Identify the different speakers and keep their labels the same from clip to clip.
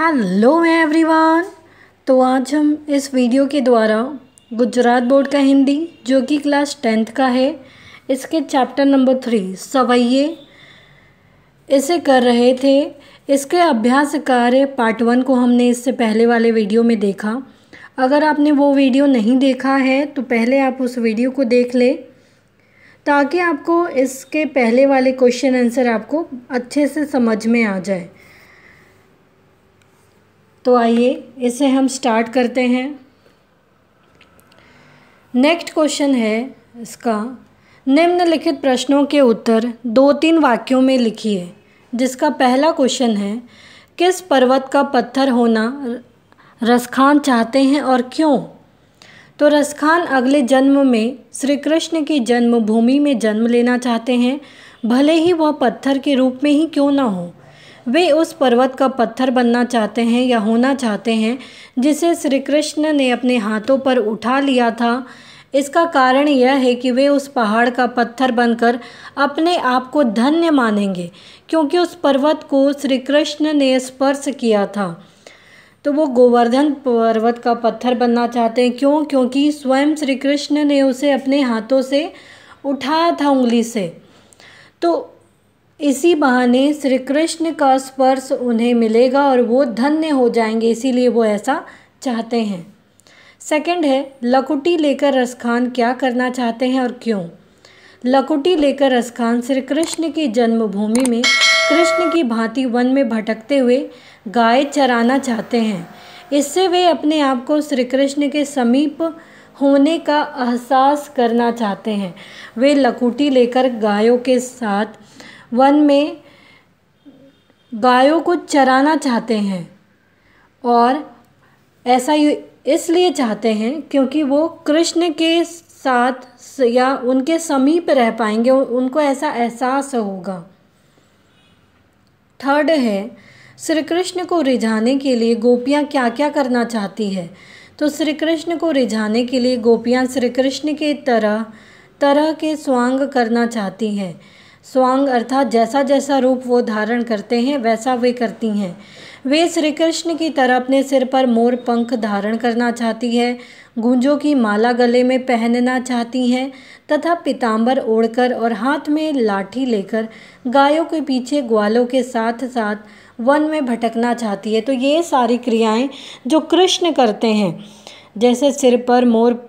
Speaker 1: hello everyone तो आज हम इस वीडियो के द्वारा गुजरात बोर्ड का हिंदी जो कि क्लास टेंथ का है इसके चैप्टर नंबर थ्री सवैये इसे कर रहे थे इसके अभ्यास कार्य पार्ट वन को हमने इससे पहले वाले वीडियो में देखा अगर आपने वो वीडियो नहीं देखा है तो पहले आप उस वीडियो को देख ले ताकि आपको इसके पहले वाले क्वेश्चन आंसर आपको अच्छे से समझ में आ जाए तो आइए इसे हम स्टार्ट करते हैं नेक्स्ट क्वेश्चन है इसका निम्नलिखित प्रश्नों के उत्तर दो तीन वाक्यों में लिखिए जिसका पहला क्वेश्चन है किस पर्वत का पत्थर होना रसखान चाहते हैं और क्यों तो रसखान अगले जन्म में श्री कृष्ण की जन्मभूमि में जन्म लेना चाहते हैं भले ही वह पत्थर के रूप में ही क्यों ना हो वे उस पर्वत का पत्थर बनना चाहते हैं या होना चाहते हैं जिसे श्री कृष्ण ने अपने हाथों पर उठा लिया था इसका कारण यह है कि वे उस पहाड़ का पत्थर बनकर अपने आप को धन्य मानेंगे क्योंकि उस पर्वत को श्री कृष्ण ने स्पर्श किया था तो वो गोवर्धन पर्वत का पत्थर बनना चाहते हैं क्यों क्योंकि स्वयं श्री कृष्ण ने उसे अपने हाथों से उठाया था उंगली से तो इसी बहाने श्री कृष्ण का स्पर्श उन्हें मिलेगा और वो धन्य हो जाएंगे इसीलिए वो ऐसा चाहते हैं सेकंड है लकुटी लेकर रसखान क्या करना चाहते हैं और क्यों लकुटी लेकर रसखान श्री कृष्ण की जन्मभूमि में कृष्ण की भांति वन में भटकते हुए गाय चराना चाहते हैं इससे वे अपने आप को श्री कृष्ण के समीप होने का एहसास करना चाहते हैं वे लकुटी लेकर गायों के साथ वन में गायों को चराना चाहते हैं और ऐसा इसलिए चाहते हैं क्योंकि वो कृष्ण के साथ या उनके समीप रह पाएंगे उनको ऐसा एहसास होगा थर्ड है श्री कृष्ण को रिझाने के लिए गोपियाँ क्या क्या करना चाहती है तो श्री कृष्ण को रिझाने के लिए गोपियाँ श्री कृष्ण के तरह तरह के स्वांग करना चाहती हैं स्वांग अर्थात जैसा जैसा रूप वो धारण करते हैं वैसा वे करती हैं वे श्री कृष्ण की तरह अपने सिर पर मोर पंख धारण करना चाहती है गूंजों की माला गले में पहनना चाहती हैं तथा पिताम्बर ओढ़कर और हाथ में लाठी लेकर गायों के पीछे ग्वालों के साथ साथ वन में भटकना चाहती है तो ये सारी क्रियाएं जो कृष्ण करते हैं जैसे सिर पर मोर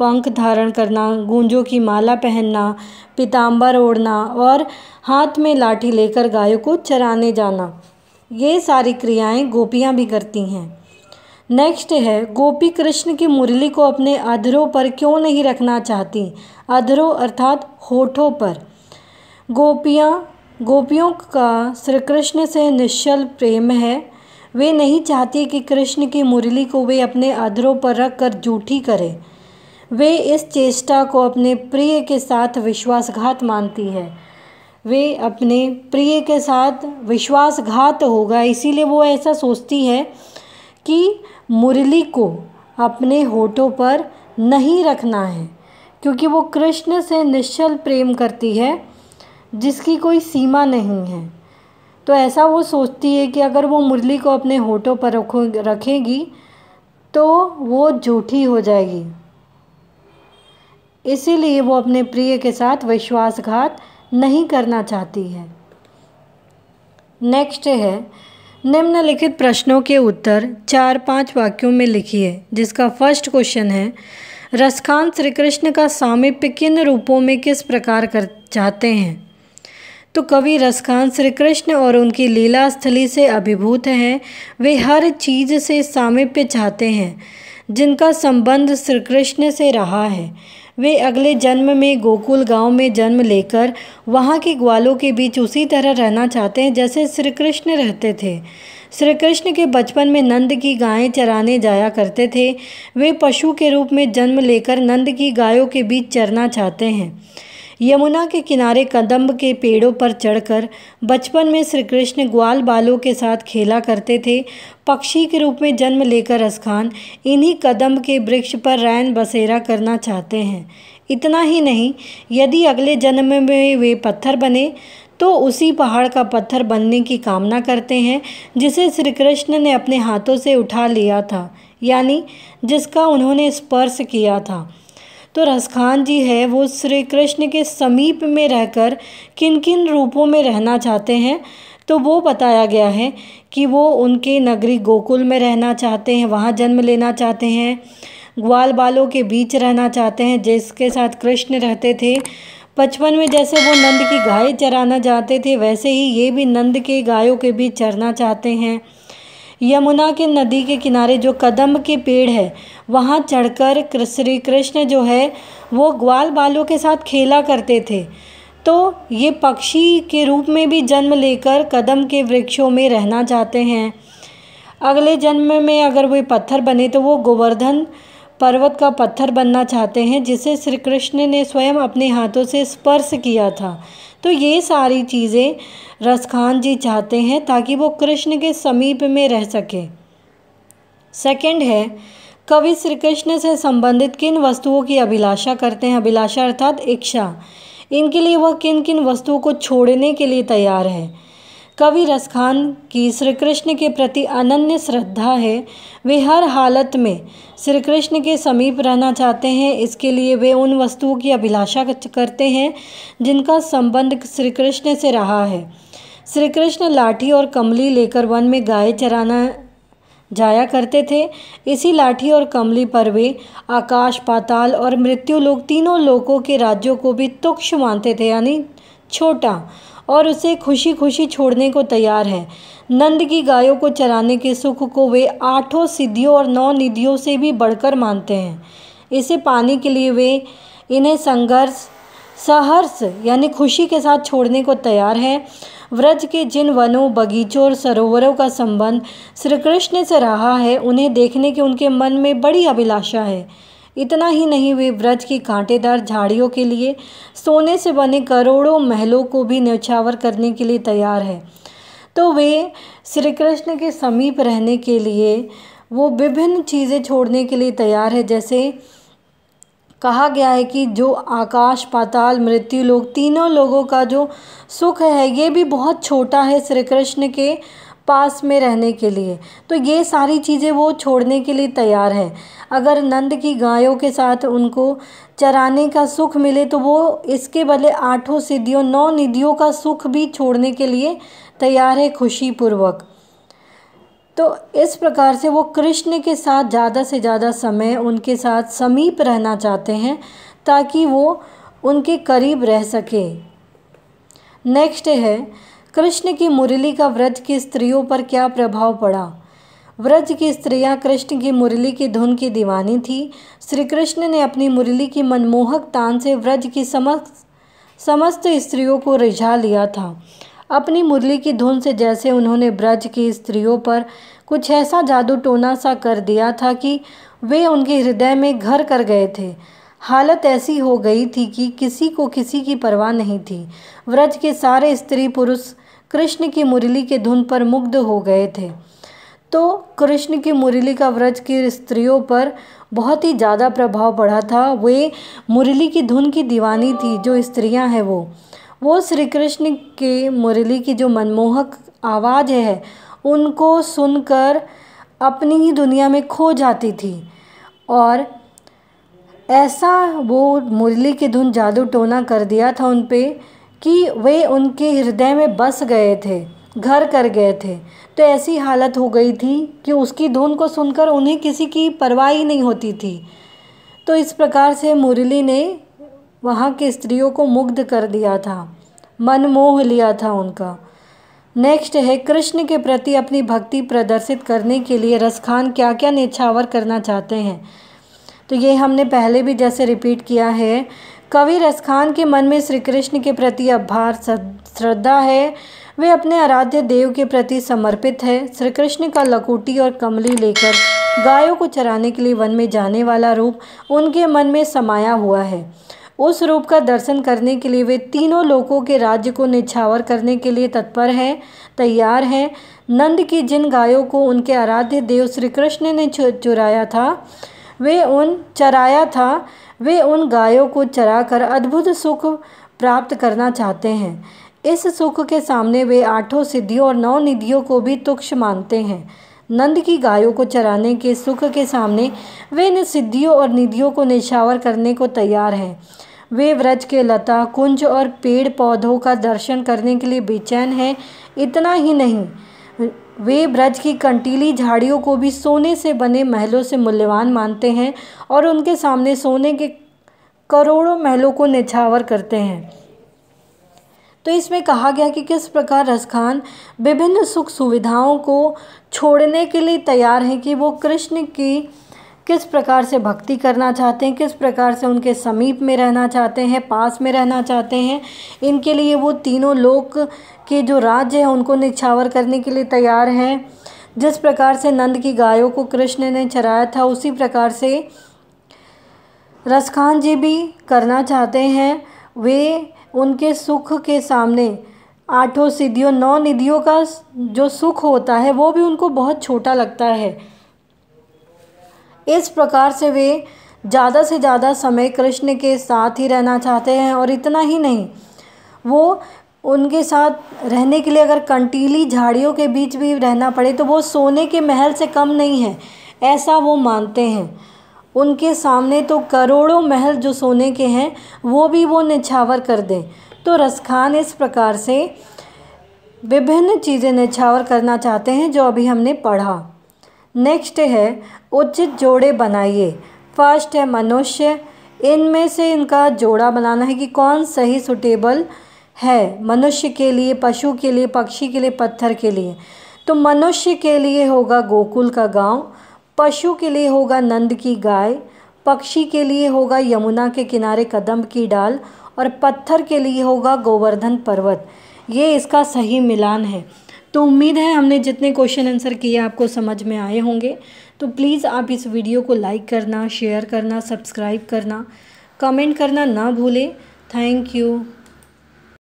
Speaker 1: पंख धारण करना गूंजों की माला पहनना पीताम्बर ओढ़ना और हाथ में लाठी लेकर गायों को चराने जाना ये सारी क्रियाएं गोपियां भी करती हैं नेक्स्ट है गोपी कृष्ण की मुरली को अपने अधरों पर क्यों नहीं रखना चाहती अधरों अर्थात होठों पर गोपियाँ गोपियों का श्री कृष्ण से निश्चल प्रेम है वे नहीं चाहती कि कृष्ण की मुरली को वे अपने अधरों पर रख कर जूठी करें वे इस चेष्टा को अपने प्रिय के साथ विश्वासघात मानती है वे अपने प्रिय के साथ विश्वासघात होगा इसीलिए वो ऐसा सोचती है कि मुरली को अपने होठों पर नहीं रखना है क्योंकि वो कृष्ण से निश्चल प्रेम करती है जिसकी कोई सीमा नहीं है तो ऐसा वो सोचती है कि अगर वो मुरली को अपने होठों पर रखेंगी रखेगी तो वो झूठी हो जाएगी इसीलिए वो अपने प्रिय के साथ विश्वासघात नहीं करना चाहती है नेक्स्ट है निम्नलिखित प्रश्नों के उत्तर चार पांच वाक्यों में लिखिए जिसका फर्स्ट क्वेश्चन है रसखान श्री कृष्ण का सामीप्य किन रूपों में किस प्रकार कर चाहते हैं तो कवि रसखान श्री कृष्ण और उनकी लीला स्थली से अभिभूत हैं वे हर चीज़ से सामीप्य चाहते हैं जिनका संबंध श्री कृष्ण से रहा है वे अगले जन्म में गोकुल गांव में जन्म लेकर वहां के ग्वालों के बीच उसी तरह रहना चाहते हैं जैसे श्री कृष्ण रहते थे श्री कृष्ण के बचपन में नंद की गायें चराने जाया करते थे वे पशु के रूप में जन्म लेकर नंद की गायों के बीच चरना चाहते हैं यमुना के किनारे कदम्ब के पेड़ों पर चढ़कर बचपन में श्री कृष्ण ग्वाल बालों के साथ खेला करते थे पक्षी के रूप में जन्म लेकर असखान इन्हीं कदम्ब के वृक्ष पर रैन बसेरा करना चाहते हैं इतना ही नहीं यदि अगले जन्म में वे पत्थर बने तो उसी पहाड़ का पत्थर बनने की कामना करते हैं जिसे श्री कृष्ण ने अपने हाथों से उठा लिया था यानी जिसका उन्होंने स्पर्श किया था तो रसखान जी है वो श्री कृष्ण के समीप में रहकर किन किन रूपों में रहना चाहते हैं तो वो बताया गया है कि वो उनके नगरी गोकुल में रहना चाहते हैं वहाँ जन्म लेना चाहते हैं ग्वाल बालों के बीच रहना चाहते हैं जिसके साथ कृष्ण रहते थे बचपन में जैसे वो नंद की गाय चराना चाहते थे वैसे ही ये भी नंद के गायों के बीच चरना चाहते हैं यमुना के नदी के किनारे जो कदम के पेड़ है वहाँ चढ़कर श्री कृष्ण जो है वो ग्वाल बालों के साथ खेला करते थे तो ये पक्षी के रूप में भी जन्म लेकर कदम के वृक्षों में रहना चाहते हैं अगले जन्म में अगर वे पत्थर बने तो वो गोवर्धन पर्वत का पत्थर बनना चाहते हैं जिसे श्री कृष्ण ने स्वयं अपने हाथों से स्पर्श किया था तो ये सारी चीज़ें रसखान जी चाहते हैं ताकि वो कृष्ण के समीप में रह सकें सेकंड है कवि श्री कृष्ण से संबंधित किन वस्तुओं की अभिलाषा करते हैं अभिलाषा अर्थात इच्छा इनके लिए वह किन किन वस्तुओं को छोड़ने के लिए तैयार है कवि रसखान की श्री कृष्ण के प्रति अनन्य श्रद्धा है वे हर हालत में श्री कृष्ण के समीप रहना चाहते हैं इसके लिए वे उन वस्तुओं की अभिलाषा करते हैं जिनका संबंध श्री कृष्ण से रहा है श्री कृष्ण लाठी और कमली लेकर वन में गाय चराना जाया करते थे इसी लाठी और कमली पर वे आकाश पाताल और मृत्यु लोग तीनों लोकों के राज्यों को भी तुक्ष मानते थे यानी छोटा और उसे खुशी खुशी छोड़ने को तैयार है नंद की गायों को चराने के सुख को वे आठों सिद्धियों और नौ निधियों से भी बढ़कर मानते हैं इसे पाने के लिए वे इन्हें संघर्ष सहर्ष यानी खुशी के साथ छोड़ने को तैयार है व्रज के जिन वनों बगीचों और सरोवरों का संबंध श्री कृष्ण से रहा है उन्हें देखने की उनके मन में बड़ी अभिलाषा है इतना ही नहीं वे ब्रज की कांटेदार झाड़ियों के लिए सोने से बने करोड़ों महलों को भी न्यौछावर करने के लिए तैयार है तो वे श्री कृष्ण के समीप रहने के लिए वो विभिन्न चीज़ें छोड़ने के लिए तैयार है जैसे कहा गया है कि जो आकाश पाताल मृत्यु लोग तीनों लोगों का जो सुख है ये भी बहुत छोटा है श्री कृष्ण के पास में रहने के लिए तो ये सारी चीज़ें वो छोड़ने के लिए तैयार है अगर नंद की गायों के साथ उनको चराने का सुख मिले तो वो इसके बदले आठों सिद्धियों नौ निधियों का सुख भी छोड़ने के लिए तैयार है खुशीपूर्वक तो इस प्रकार से वो कृष्ण के साथ ज़्यादा से ज़्यादा समय उनके साथ समीप रहना चाहते हैं ताकि वो उनके करीब रह सके नेक्स्ट है कृष्ण की मुरली का व्रज की स्त्रियों पर क्या प्रभाव पड़ा व्रज की स्त्रियां कृष्ण की मुरली की धुन की दीवानी थी श्री कृष्ण ने अपनी मुरली की मनमोहक तान से व्रज की समस्त समस्त स्त्रियों को रिझा लिया था अपनी मुरली की धुन से जैसे उन्होंने ब्रज की स्त्रियों पर कुछ ऐसा जादू टोना सा कर दिया था कि वे उनके हृदय में घर कर गए थे हालत ऐसी हो गई थी कि किसी को किसी की परवाह नहीं थी व्रज के सारे स्त्री पुरुष कृष्ण की मुरली के धुन पर मुग्ध हो गए थे तो कृष्ण की मुरली का व्रज की स्त्रियों पर बहुत ही ज़्यादा प्रभाव पड़ा था वे मुरली की धुन की दीवानी थी जो स्त्रियां हैं वो वो श्री कृष्ण के मुरली की जो मनमोहक आवाज़ है उनको सुनकर अपनी ही दुनिया में खो जाती थी और ऐसा वो मुरली की धुन जादू टोना कर दिया था उन पर कि वे उनके हृदय में बस गए थे घर कर गए थे तो ऐसी हालत हो गई थी कि उसकी धुन को सुनकर उन्हें किसी की परवाह ही नहीं होती थी तो इस प्रकार से मुरली ने वहाँ के स्त्रियों को मुग्ध कर दिया था मन मोह लिया था उनका नेक्स्ट है कृष्ण के प्रति अपनी भक्ति प्रदर्शित करने के लिए रसखान क्या क्या निछावर करना चाहते हैं तो ये हमने पहले भी जैसे रिपीट किया है कवि रसखान के मन में श्री कृष्ण के प्रति अभार श्रद्धा है वे अपने आराध्य देव के प्रति समर्पित है श्री कृष्ण का लकोटी और कमली लेकर गायों को चराने के लिए वन में जाने वाला रूप उनके मन में समाया हुआ है उस रूप का दर्शन करने के लिए वे तीनों लोकों के राज्य को निछावर करने के लिए तत्पर हैं तैयार हैं नंद की जिन गायों को उनके आराध्य देव श्री कृष्ण ने चुराया था वे उन चराया था वे उन गायों को चरा कर अद्भुत सुख प्राप्त करना चाहते हैं इस सुख के सामने वे आठों सिद्धियों और नौ निधियों को भी तुक्ष मानते हैं नंद की गायों को चराने के सुख के सामने वे इन सिद्धियों और निधियों को निशावर करने को तैयार हैं वे व्रज के लता कुंज और पेड़ पौधों का दर्शन करने के लिए बेचैन हैं इतना ही नहीं वे ब्रज की कंटीली झाड़ियों को भी सोने से बने महलों से मूल्यवान मानते हैं और उनके सामने सोने के करोड़ों महलों को निछावर करते हैं तो इसमें कहा गया कि किस प्रकार रसखान विभिन्न सुख सुविधाओं को छोड़ने के लिए तैयार हैं कि वो कृष्ण की किस प्रकार से भक्ति करना चाहते हैं किस प्रकार से उनके समीप में रहना चाहते हैं पास में रहना चाहते हैं इनके लिए वो तीनों लोक के जो राज्य हैं उनको निछावर करने के लिए तैयार हैं जिस प्रकार से नंद की गायों को कृष्ण ने चराया था उसी प्रकार से रसखान जी भी करना चाहते हैं वे उनके सुख के सामने आठों सिद्धियों नौ निधियों का जो सुख होता है वो भी उनको बहुत छोटा लगता है इस प्रकार से वे ज़्यादा से ज़्यादा समय कृष्ण के साथ ही रहना चाहते हैं और इतना ही नहीं वो उनके साथ रहने के लिए अगर कंटीली झाड़ियों के बीच भी रहना पड़े तो वो सोने के महल से कम नहीं है ऐसा वो मानते हैं उनके सामने तो करोड़ों महल जो सोने के हैं वो भी वो निछावर कर दें तो रसखान इस प्रकार से विभिन्न चीज़ें निछावर करना चाहते हैं जो अभी हमने पढ़ा नेक्स्ट है उचित जोड़े बनाइए फर्स्ट है मनुष्य इनमें से इनका जोड़ा बनाना है कि कौन सही सुटेबल है मनुष्य के लिए पशु के लिए पक्षी के लिए पत्थर के लिए तो मनुष्य के लिए होगा गोकुल का गांव पशु के लिए होगा नंद की गाय पक्षी के लिए होगा यमुना के किनारे कदम की डाल और पत्थर के लिए होगा गोवर्धन पर्वत ये इसका सही मिलान है तो उम्मीद है हमने जितने क्वेश्चन आंसर किए आपको समझ में आए होंगे तो प्लीज़ आप इस वीडियो को लाइक करना शेयर करना सब्सक्राइब करना कमेंट करना ना भूलें थैंक यू